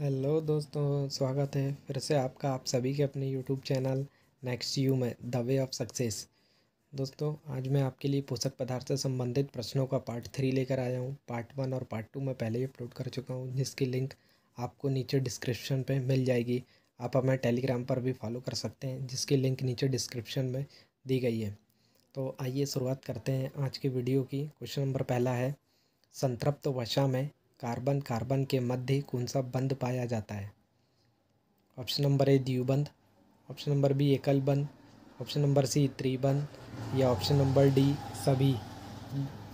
hello दोस्तों स्वागत है फिर से आपका आप सभी के अपने यूट्यूब चैनल नेक्स्ट यू में द वे ऑफ सक्सेस दोस्तों आज मैं आपके लिए पोषक पदार्थ से संबंधित प्रश्नों का पार्ट थ्री लेकर आया हूँ पार्ट वन और पार्ट टू मैं पहले ही अपलोड कर चुका हूँ जिसकी लिंक आपको नीचे डिस्क्रिप्शन पे मिल जाएगी आप हमें टेलीग्राम पर भी फॉलो कर सकते हैं जिसकी लिंक नीचे डिस्क्रिप्शन में दी गई है तो आइए शुरुआत करते हैं आज की वीडियो की क्वेश्चन नंबर पहला है संतृप्त वशा में कार्बन कार्बन के मध्य कौन सा बंद पाया जाता है ऑप्शन नंबर ए द्विबंध ऑप्शन नंबर बी एकल बंद ऑप्शन नंबर सी त्रिबंध या ऑप्शन नंबर डी सभी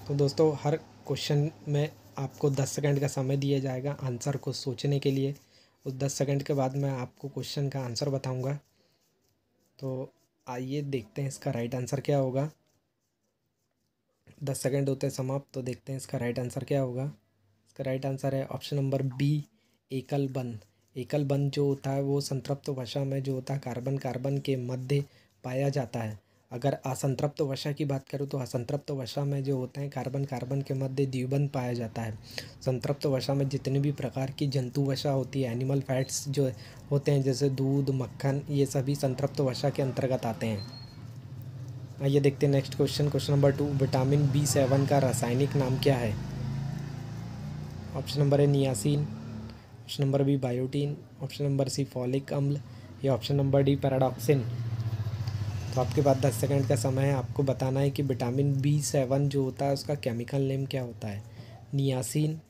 तो दोस्तों हर क्वेश्चन में आपको दस सेकंड का समय दिया जाएगा आंसर को सोचने के लिए उस दस सेकंड के बाद मैं आपको क्वेश्चन का आंसर बताऊंगा तो आइए देखते हैं इसका राइट आंसर क्या होगा दस सेकंड होते समाप्त तो देखते हैं इसका राइट आंसर क्या होगा इसका राइट आंसर है ऑप्शन नंबर बी एकल बंद एकल बंद जो होता है वो संतृप्त वशा में जो होता है कार्बन कार्बन के मध्य पाया जाता है अगर असंतृप्त वशा की बात करूँ तो असंतृप्त वशा में जो होते हैं कार्बन कार्बन के मध्य द्विबंध पाया जाता है संतृप्त वशा में जितने भी प्रकार की जंतु वशा होती है एनिमल फैट्स जो होते हैं जैसे दूध मक्खन ये सभी संतृप्त वशा के अंतर्गत आते हैं आइए देखते हैं next question question number two vitamin B seven का रासायनिक नाम क्या है option number A niacin option number B biotin option number C folic अम्ल या ऑप्शन नंबर डी पैराडॉक्सिन तो आपके पास दस सेकंड का समय है आपको बताना है कि विटामिन बी सेवन जो होता है उसका केमिकल नेम क्या होता है नियासिन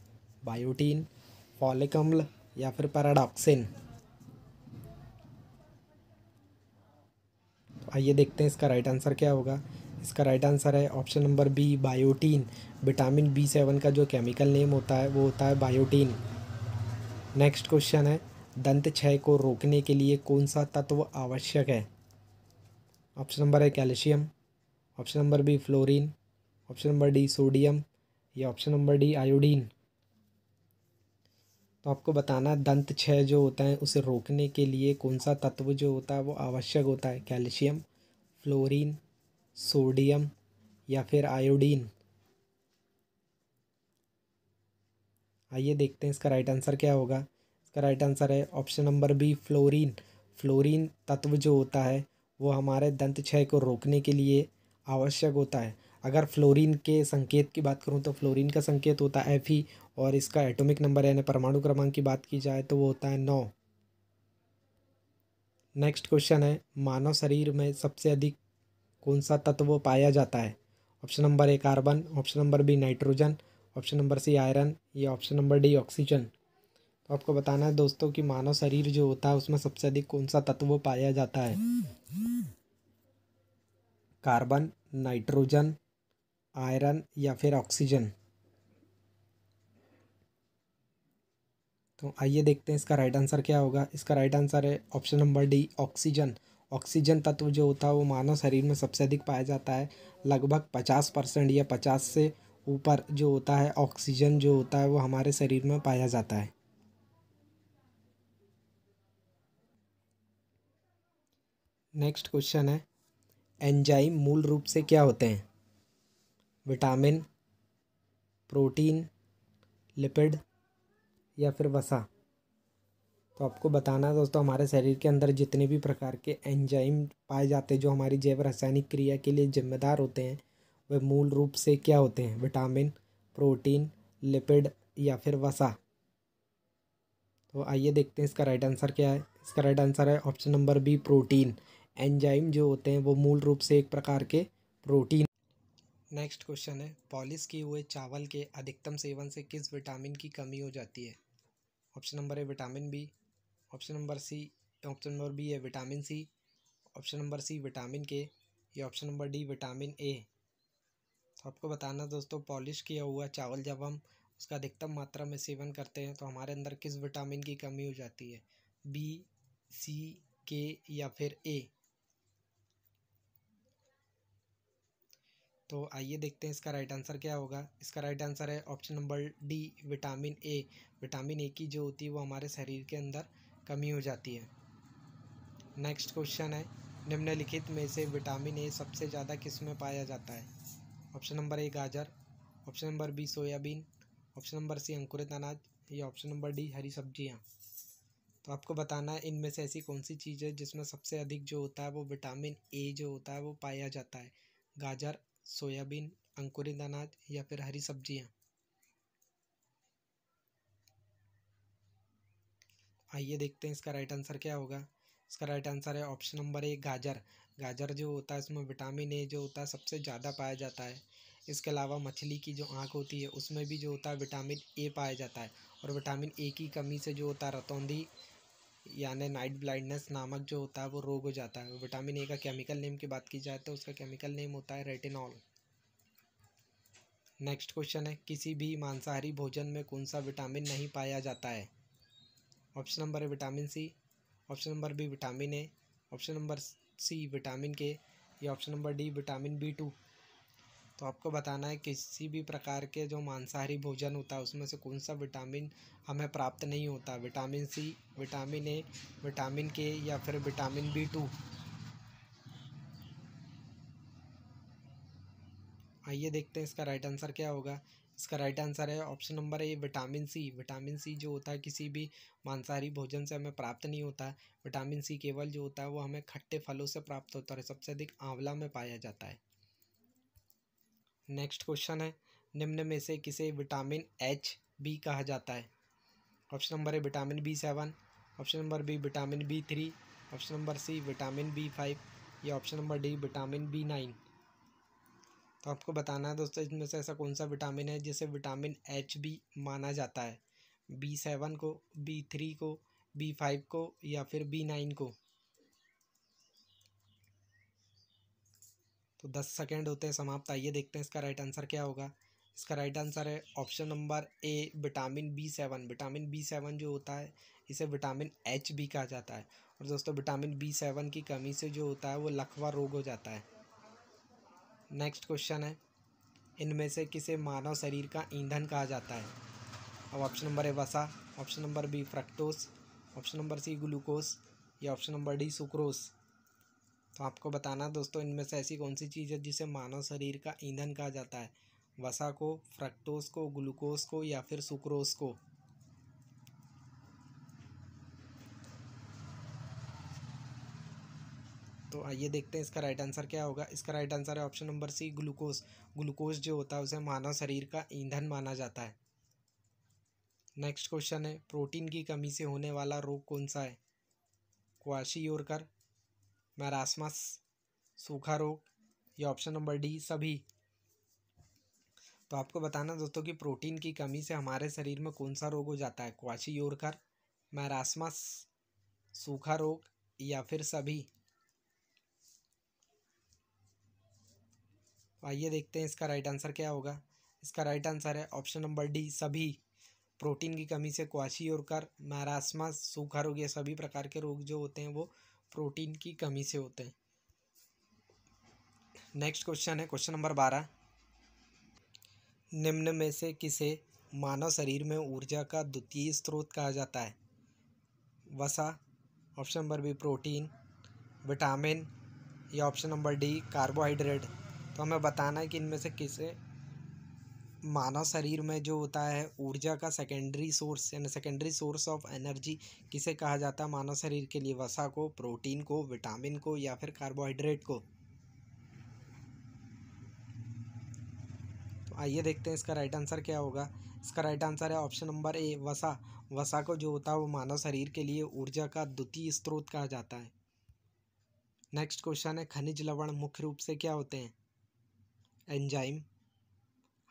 बायोटीन फॉलिक अम्ल या फिर पैराडॉक्सिन तो आइए देखते हैं इसका राइट आंसर क्या होगा इसका राइट आंसर है option number B biotin vitamin B seven का जो केमिकल नेम होता है वो होता है बायोटीन नेक्स्ट क्वेश्चन है दंत क्षय को रोकने के लिए कौन सा तत्व आवश्यक है ऑप्शन नंबर है calcium option number B fluorine option number D sodium या ऑप्शन नंबर डी आयोडीन तो आपको बताना दंत क्षय जो होता है उसे रोकने के लिए कौन सा तत्व जो होता है वो आवश्यक होता है कैल्शियम फ्लोरीन सोडियम या फिर आयोडीन आइए देखते हैं इसका राइट आंसर क्या होगा इसका राइट आंसर है option number B fluorine fluorine तत्व जो होता है वो हमारे दंत क्षय को रोकने के लिए आवश्यक होता है अगर फ्लोरीन के संकेत की बात करूँ तो फ्लोरीन का संकेत होता है एफ ही और इसका एटॉमिक नंबर यानी परमाणु क्रमांक की बात की जाए तो वो होता है नौ नेक्स्ट क्वेश्चन है मानव शरीर में सबसे अधिक कौन सा तत्व पाया जाता है option number A carbon option number B nitrogen option number C iron या ऑप्शन नंबर डी ऑक्सीजन तो आपको बताना है दोस्तों कि मानव शरीर जो होता है उसमें सबसे अधिक कौन सा तत्व पाया जाता है कार्बन नाइट्रोजन आयरन या फिर ऑक्सीजन तो आइए देखते हैं इसका राइट आंसर क्या होगा इसका राइट आंसर है option number D oxygen oxygen तत्व जो होता है वो मानव शरीर में सबसे अधिक पाया जाता है लगभग पचास परसेंट या पचास से ऊपर जो होता है ऑक्सीजन जो होता है वो हमारे शरीर में पाया जाता है नेक्स्ट क्वेश्चन है एंजाइम मूल रूप से क्या होते हैं विटामिन प्रोटीन लिपिड या फिर वसा तो आपको बताना दोस्तों हमारे शरीर के अंदर जितने भी प्रकार के एंजाइम पाए जाते हैं जो हमारी जैव रासायनिक क्रिया के लिए जिम्मेदार होते हैं वे मूल रूप से क्या होते हैं विटामिन प्रोटीन लिपिड या फिर वसा तो आइए देखते हैं इसका राइट आंसर क्या है इसका राइट आंसर है option number B protein enzyme जो होते हैं वो मूल रूप से एक प्रकार के प्रोटीन नेक्स्ट क्वेश्चन है पॉलिश किए हुए चावल के अधिकतम सेवन से किस विटामिन की कमी हो जाती है ऑप्शन नंबर है vitamin B option number C option number B है vitamin C option number C vitamin K या option number D vitamin A तो आपको बताना दोस्तों पॉलिश किया हुआ चावल जब हम उसका अधिकतम मात्रा में सेवन करते हैं तो हमारे अंदर किस विटामिन की कमी हो जाती है बी सी के या फिर ए तो आइए देखते हैं इसका राइट आंसर क्या होगा इसका राइट आंसर है option number D vitamin A vitamin A की जो होती है वो हमारे शरीर के अंदर कमी हो जाती है नेक्स्ट क्वेश्चन है निम्नलिखित में से विटामिन ए सबसे ज़्यादा किस में पाया जाता है ऑप्शन नंबर ए गाजर option number B soybean option number C अंकुरित अनाज या ऑप्शन नंबर डी हरी सब्जियाँ तो आपको बताना है इनमें से ऐसी कौन सी चीज़ है जिसमें सबसे अधिक जो होता है वो विटामिन ए जो होता है वो पाया जाता है गाजर सोयाबीन अंकुरित अनाज या फिर हरी सब्जियाँ आइए देखते हैं इसका राइट आंसर क्या होगा इसका राइट आंसर है ऑप्शन नंबर एक गाजर गाजर जो होता है उसमें विटामिन ए जो होता है सबसे ज़्यादा पाया जाता है इसके अलावा मछली की जो आँख होती है उसमें भी जो होता है विटामिन ए पाया जाता है और विटामिन ए की कमी से जो होता है रतौंधी यानी नाइट ब्लाइंडनेस नामक जो होता है वो रोग हो जाता है विटामिन ए का केमिकल नेम की बात की जाए तो उसका केमिकल नेम होता है रेटिनॉल नेक्स्ट क्वेश्चन है किसी भी मांसाहारी भोजन में कौन सा विटामिन नहीं पाया जाता है option number A vitamin C option number B vitamin A option number C vitamin K या option number D vitamin B two तो आपको बताना है किसी भी प्रकार के जो मांसाहारी भोजन होता है उसमें से कौन सा विटामिन हमें प्राप्त नहीं होता vitamin C vitamin A vitamin K या फिर विटामिन बी टू आइए देखते हैं इसका राइट आंसर क्या होगा इसका राइट आंसर है option number A vitamin C vitamin C जो होता है किसी भी मांसाहारी भोजन से हमें प्राप्त नहीं होता है विटामिन सी केवल जो होता है वो हमें खट्टे फलों से प्राप्त होता है सबसे अधिक आंवला में पाया जाता है नेक्स्ट क्वेश्चन है निम्न में से किसे विटामिन एच बी कहा जाता है option number A vitamin B seven option number B vitamin B three option number C vitamin B five या option number D vitamin B nine तो आपको बताना है दोस्तों इसमें से ऐसा कौन सा विटामिन है जिसे विटामिन एच बी माना जाता है बी सेवन को बी थ्री को बी फाइव को या फिर बी नाइन को तो दस सेकेंड होते हैं समाप्त आइए देखते हैं इसका राइट आंसर क्या होगा इसका राइट आंसर है option number A vitamin B seven vitamin B seven जो होता है इसे विटामिन एच भी कहा जाता है और दोस्तों विटामिन बी सेवन की कमी से जो होता है वो लखवा रोग हो जाता है नेक्स्ट क्वेश्चन है इनमें से किसे मानव शरीर का ईंधन कहा जाता है अब ऑप्शन नंबर है वसा option number B fructose option number C glucose या ऑप्शन नंबर डी सुक्रोस तो आपको बताना दोस्तों इनमें से ऐसी कौन सी चीज़ है जिसे मानव शरीर का ईंधन कहा जाता है वसा को फ्रक्टोस को ग्लूकोस को या फिर सुक्रोस को तो आइए देखते हैं इसका राइट आंसर क्या होगा इसका राइट आंसर है option number C glucose glucose जो होता है उसे मानव शरीर का ईंधन माना जाता है नेक्स्ट क्वेश्चन है प्रोटीन की कमी से होने वाला रोग कौन सा है क्वाशियोरकर मैरासमस सूखा रोग या ऑप्शन नंबर डी सभी तो आपको बताना दोस्तों कि प्रोटीन की कमी से हमारे शरीर में कौन सा रोग हो जाता है ओरकर मैरासमस सूखा रोग या फिर सभी आइए देखते हैं इसका राइट आंसर क्या होगा इसका राइट आंसर है ऑप्शन नंबर डी सभी प्रोटीन की कमी से क्वाशी और कर मैरासमा सूखा रोग या सभी प्रकार के रोग जो होते हैं वो प्रोटीन की कमी से होते हैं नेक्स्ट क्वेश्चन है क्वेश्चन नंबर बारह निम्न में से किसे मानव शरीर में ऊर्जा का द्वितीय स्रोत कहा जाता है वसा option number B protein vitamin या ऑप्शन नंबर डी कार्बोहाइड्रेट तो हमें बताना है कि इनमें से किसे मानव शरीर में जो होता है ऊर्जा का सेकेंडरी सोर्स यानी सेकेंडरी सोर्स ऑफ एनर्जी किसे कहा जाता है मानव शरीर के लिए वसा को प्रोटीन को विटामिन को या फिर कार्बोहाइड्रेट को तो आइए देखते हैं इसका राइट आंसर क्या होगा इसका राइट आंसर है ऑप्शन नंबर ए वसा वसा को जो होता है वो मानव शरीर के लिए ऊर्जा का द्वितीय स्त्रोत कहा जाता है नेक्स्ट क्वेश्चन है खनिज लवण मुख्य रूप से क्या होते हैं एंजाइम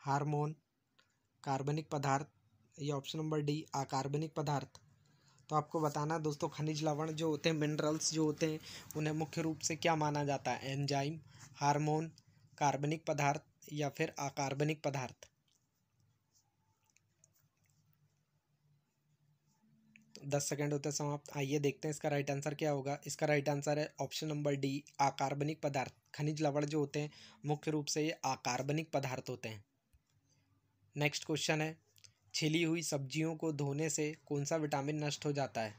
हार्मोन कार्बनिक पदार्थ या ऑप्शन नंबर डी अकार्बनिक पदार्थ तो आपको बताना दोस्तों खनिज लवण जो होते हैं मिनरल्स जो होते हैं उन्हें मुख्य रूप से क्या माना जाता है एंजाइम हार्मोन कार्बनिक पदार्थ या फिर अकार्बनिक पदार्थ दस सेकंड होते समाप्त आइए देखते हैं इसका राइट आंसर क्या होगा इसका राइट आंसर है ऑप्शन नंबर डी आकार्बनिक पदार्थ खनिज लवण जो होते हैं मुख्य रूप से ये आकार्बनिक पदार्थ होते हैं नेक्स्ट क्वेश्चन है छिली हुई सब्जियों को धोने से कौन सा विटामिन नष्ट हो जाता है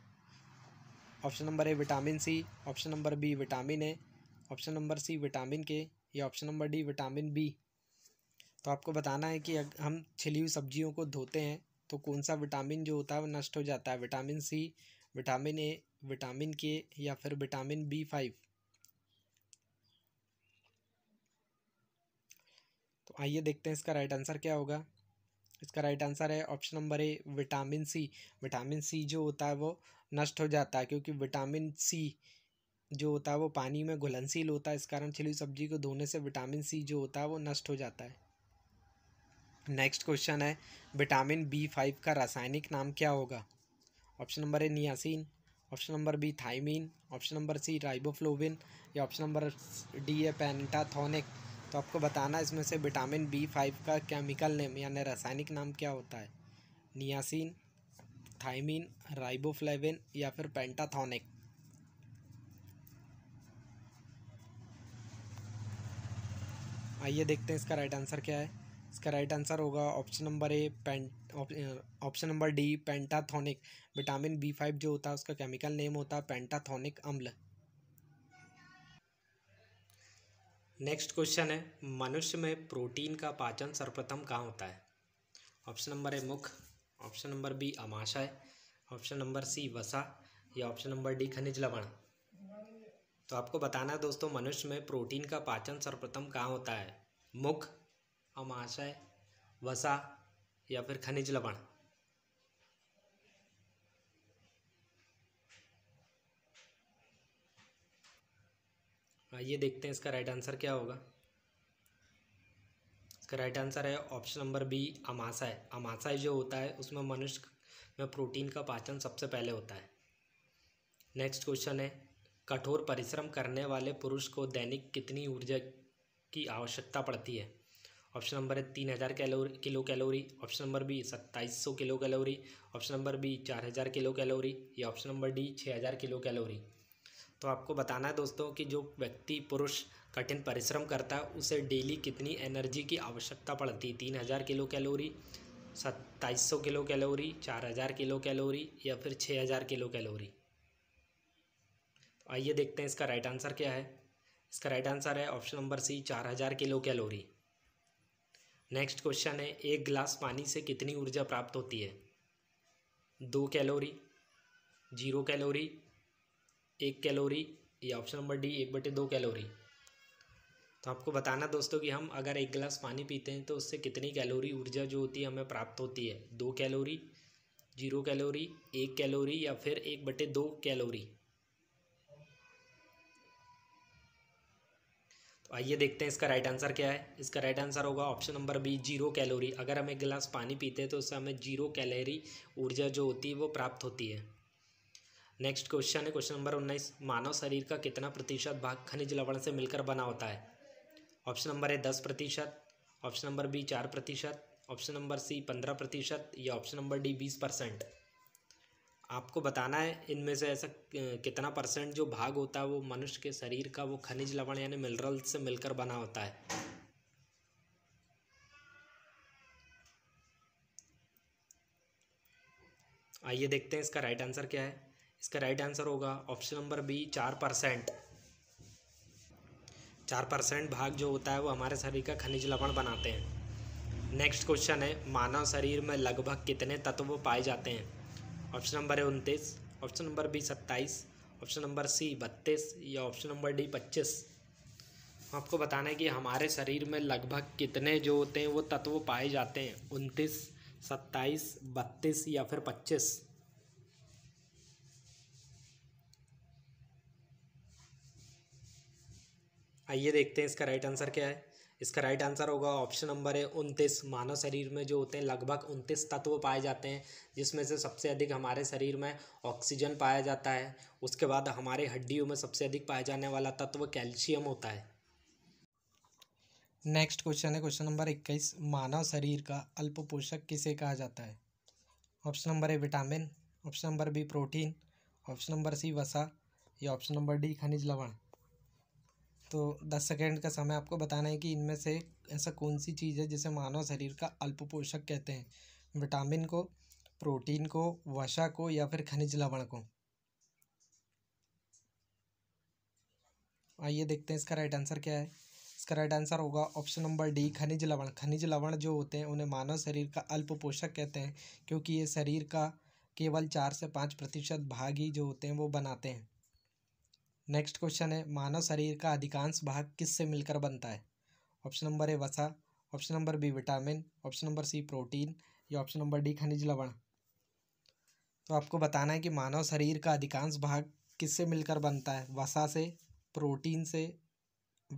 option number A vitamin C option number B vitamin A option number C vitamin K या option number D vitamin B तो आपको बताना है कि हम छिली हुई सब्जियों को धोते हैं तो कौन सा विटामिन जो होता है वो नष्ट हो जाता है vitamin C vitamin A vitamin K या फिर विटामिन बी फाइव तो आइए देखते हैं इसका राइट आंसर क्या होगा इसका राइट आंसर है option number A vitamin C vitamin C जो होता है वो नष्ट हो जाता है क्योंकि विटामिन सी जो होता है वो पानी में घुलनशील होता है इस कारण छिली सब्जी को धोने से विटामिन सी जो होता है वो नष्ट हो जाता है नेक्स्ट क्वेश्चन है विटामिन बी फाइव का रासायनिक नाम क्या होगा option number A niacin option number B thiamine option number C riboflavin या ऑप्शन नंबर डी है पेंटाथोनिक तो आपको बताना इसमें से विटामिन बी फाइव का केमिकल नेम यानी रासायनिक नाम क्या होता है नियासिन थाइमिन राइबोफ्लेविन या फिर पेंटाथोनिक आइए देखते हैं इसका राइट आंसर क्या है इसका राइट आंसर होगा ऑप्शन नंबर ए पेंट option number D pantothenic vitamin B five जो होता है उसका केमिकल नेम होता है पेंटाथोनिक अम्ल नेक्स्ट क्वेश्चन है मनुष्य में प्रोटीन का पाचन सर्वप्रथम कहाँ होता है ऑप्शन नंबर ए मुख ऑप्शन नंबर बी अमाशय ऑप्शन नंबर सी वसा या ऑप्शन नंबर डी खनिज लवण तो आपको बताना है दोस्तों मनुष्य में प्रोटीन का पाचन सर्वप्रथम कहाँ होता है मुख अमाशय वसा या फिर खनिज लवण आइए हाँ, देखते हैं इसका राइट आंसर क्या होगा इसका राइट आंसर है ऑप्शन नंबर बी अमाशय अमाशय जो होता है उसमें मनुष्य में प्रोटीन का पाचन सबसे पहले होता है नेक्स्ट क्वेश्चन है कठोर परिश्रम करने वाले पुरुष को दैनिक कितनी ऊर्जा की आवश्यकता पड़ती है ऑप्शन नंबर है तीन हज़ार calorie kilo calorie option number B सत्ताईस सौ kilo calorie option number B चार हज़ार किलो कैलोरी या ऑप्शन नंबर डी छः हज़ार किलो कैलोरी तो आपको बताना है दोस्तों कि जो व्यक्ति पुरुष कठिन परिश्रम करता है उसे डेली कितनी एनर्जी की आवश्यकता पड़ती है तीन हज़ार किलो कैलोरी सत्ताईस सौ किलो कैलोरी चार हज़ार किलो कैलोरी या फिर छः हज़ार किलो कैलोरी तो आइए देखते हैं इसका राइट आंसर क्या है इसका राइट आंसर है ऑप्शन नंबर सी चार हज़ार किलो कैलोरी नेक्स्ट क्वेश्चन है एक गिलास पानी से कितनी ऊर्जा प्राप्त होती है दो कैलोरी जीरो कैलोरी एक कैलोरी या ऑप्शन नंबर डी एक बटे दो कैलोरी तो आपको बताना दोस्तों कि हम अगर एक गिलास पानी पीते हैं तो उससे कितनी कैलोरी ऊर्जा जो होती है हमें प्राप्त होती है दो कैलोरी जीरो कैलोरी एक कैलोरी या फिर एक बटे दो कैलोरी आइए देखते हैं इसका राइट आंसर क्या है इसका राइट आंसर होगा option number B zero calorie अगर हम एक गिलास पानी पीते हैं तो उससे हमें जीरो कैलोरी ऊर्जा जो होती है वो प्राप्त होती है नेक्स्ट क्वेश्चन है क्वेश्चन नंबर उन्नीस मानव शरीर का कितना प्रतिशत भाग खनिज लवण से मिलकर बना होता है ऑप्शन नंबर है दस प्रतिशत ऑप्शन नंबर बी चार प्रतिशत ऑप्शन नंबर सी पंद्रह प्रतिशत या ऑप्शन नंबर डी बीस परसेंट आपको बताना है इनमें से ऐसा कितना परसेंट जो भाग होता है वो मनुष्य के शरीर का वो खनिज लवण यानी मिनरल से मिलकर बना होता है आइए देखते हैं इसका राइट आंसर क्या है इसका राइट आंसर होगा ऑप्शन नंबर बी चार परसेंट चार परसेंट भाग जो होता है वो हमारे शरीर का खनिज लवण बनाते हैं नेक्स्ट क्वेश्चन है मानव शरीर में लगभग कितने तत्व पाए जाते हैं ऑप्शन नंबर है उनतीस ऑप्शन नंबर बी सत्ताईस ऑप्शन नंबर सी बत्तीस या ऑप्शन नंबर डी पच्चीस तो आपको बताना है कि हमारे शरीर में लगभग कितने जो होते हैं वो तत्व पाए जाते हैं उनतीस सत्ताईस बत्तीस या फिर पच्चीस आइए देखते हैं इसका राइट आंसर क्या है इसका राइट आंसर होगा ऑप्शन नंबर है उनतीस मानव शरीर में जो होते हैं लगभग उनतीस तत्व पाए जाते हैं जिसमें से सबसे अधिक हमारे शरीर में ऑक्सीजन पाया जाता है उसके बाद हमारे हड्डियों में सबसे अधिक पाया जाने वाला तत्व कैल्शियम होता है नेक्स्ट क्वेश्चन है क्वेश्चन नंबर इक्कीस मानव शरीर का अल्प पोषक किसे कहा जाता है option number A vitamin option number B protein option number C वसा या ऑप्शन नंबर डी खनिज लवण तो दस सेकेंड का समय आपको बताना है कि इनमें से ऐसा कौन सी चीज़ है जिसे मानव शरीर का अल्प पोषक कहते हैं विटामिन को प्रोटीन को वसा को या फिर खनिज लवण को आइए देखते हैं इसका राइट आंसर क्या है इसका राइट आंसर होगा ऑप्शन नंबर डी खनिज लवण खनिज लवण जो होते हैं उन्हें मानव शरीर का अल्प पोषक कहते हैं क्योंकि ये शरीर का केवल चार से पाँच प्रतिशत भाग ही जो होते हैं वो बनाते हैं नेक्स्ट क्वेश्चन है मानव शरीर का अधिकांश भाग किससे मिलकर बनता है ऑप्शन नंबर ए वसा option number B vitamin option number C protein या ऑप्शन नंबर डी खनिज लवण तो आपको बताना है कि मानव शरीर का अधिकांश भाग किससे मिलकर बनता है वसा से प्रोटीन से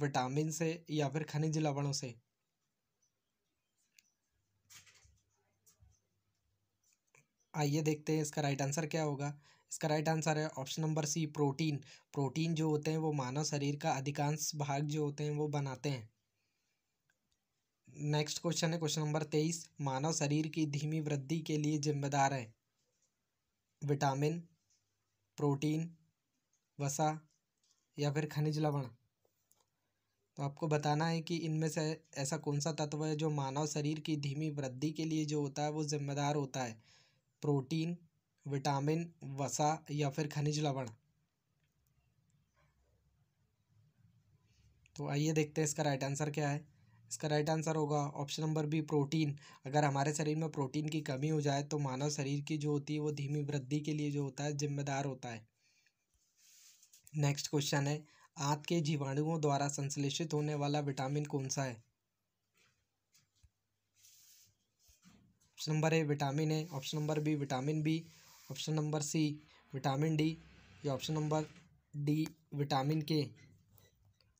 विटामिन से या फिर खनिज लवणों से आइए देखते हैं इसका राइट आंसर क्या होगा इसका राइट आंसर है option number C protein protein जो होते हैं वो मानव शरीर का अधिकांश भाग जो होते हैं वो बनाते हैं नेक्स्ट क्वेश्चन है क्वेश्चन नंबर तेईस मानव शरीर की धीमी वृद्धि के लिए जिम्मेदार है विटामिन प्रोटीन वसा या फिर खनिज लवण तो आपको बताना है कि इनमें से ऐसा कौन सा तत्व है जो मानव शरीर की धीमी वृद्धि के लिए जो होता है वो जिम्मेदार होता है प्रोटीन विटामिन वसा या फिर खनिज लवण तो आइए देखते हैं इसका राइट आंसर क्या है इसका राइट आंसर होगा ऑप्शन नंबर बी प्रोटीन अगर हमारे शरीर में प्रोटीन की कमी हो जाए तो मानव शरीर की जो होती है वो धीमी वृद्धि के लिए जो होता है जिम्मेदार होता है नेक्स्ट क्वेश्चन है आंत के जीवाणुओं द्वारा संश्लेषित होने वाला विटामिन कौन सा है option number A vitamin A option number B vitamin B option number C vitamin D या option number D vitamin K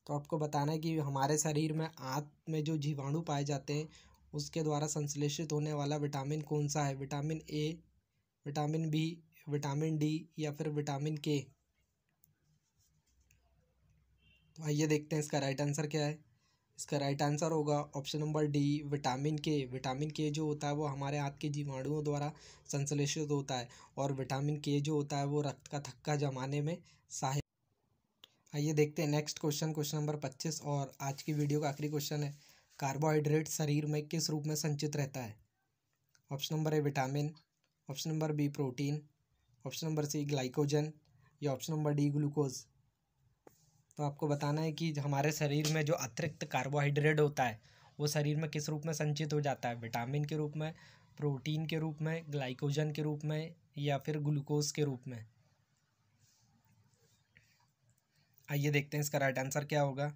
तो आपको बताना है कि हमारे शरीर में आँत में जो जीवाणु पाए जाते हैं उसके द्वारा संश्लेषित होने वाला विटामिन कौन सा है vitamin A vitamin B vitamin D या फिर विटामिन के तो आइए देखते हैं इसका राइट आंसर क्या है इसका राइट आंसर होगा option number D vitamin K vitamin K जो होता है वो हमारे हाथ के जीवाणुओं द्वारा संश्लेषित होता है और विटामिन के जो होता है वो रक्त का थक्का जमाने में सहायक आइए देखते हैं नेक्स्ट क्वेश्चन क्वेश्चन नंबर पच्चीस और आज की वीडियो का आखिरी क्वेश्चन है कार्बोहाइड्रेट शरीर में किस रूप में संचित रहता है option number A vitamin option number B protein option number C glycogen या ऑप्शन नंबर डी ग्लूकोज तो आपको बताना है कि हमारे शरीर में जो अतिरिक्त कार्बोहाइड्रेट होता है वो शरीर में किस रूप में संचित हो जाता है विटामिन के रूप में प्रोटीन के रूप में ग्लाइकोजन के रूप में या फिर ग्लूकोज के रूप में आइए देखते हैं इसका राइट आंसर क्या होगा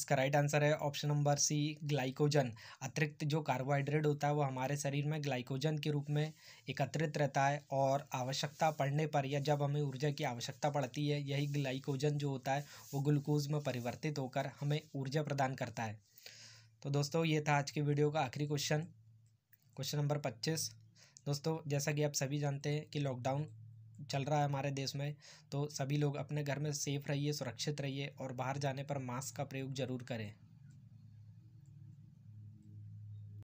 इसका राइट आंसर है ऑप्शन नंबर सी ग्लाइकोजन अतिरिक्त जो कार्बोहाइड्रेट होता है वो हमारे शरीर में ग्लाइकोजन के रूप में एकत्रित रहता है और आवश्यकता पड़ने पर या जब हमें ऊर्जा की आवश्यकता पड़ती है यही ग्लाइकोजन जो होता है वो ग्लूकोज में परिवर्तित होकर हमें ऊर्जा प्रदान करता है तो दोस्तों ये था आज के वीडियो का आखिरी क्वेश्चन क्वेश्चन नंबर पच्चीस दोस्तों जैसा कि आप सभी जानते हैं कि लॉकडाउन चल रहा है हमारे देश में तो सभी लोग अपने घर में सेफ़ रहिए सुरक्षित रहिए और बाहर जाने पर मास्क का प्रयोग ज़रूर करें